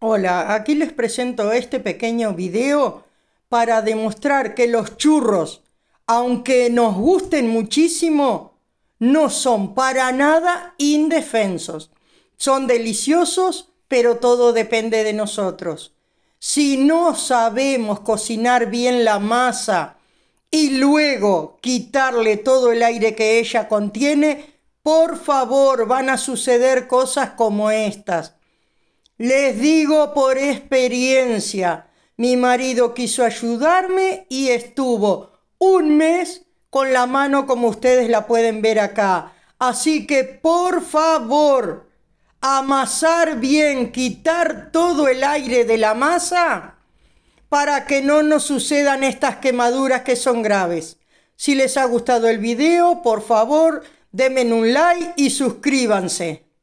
Hola, aquí les presento este pequeño video para demostrar que los churros, aunque nos gusten muchísimo, no son para nada indefensos. Son deliciosos, pero todo depende de nosotros. Si no sabemos cocinar bien la masa, y luego quitarle todo el aire que ella contiene, por favor van a suceder cosas como estas. Les digo por experiencia, mi marido quiso ayudarme y estuvo un mes con la mano como ustedes la pueden ver acá. Así que por favor, amasar bien, quitar todo el aire de la masa para que no nos sucedan estas quemaduras que son graves. Si les ha gustado el video, por favor, denme un like y suscríbanse.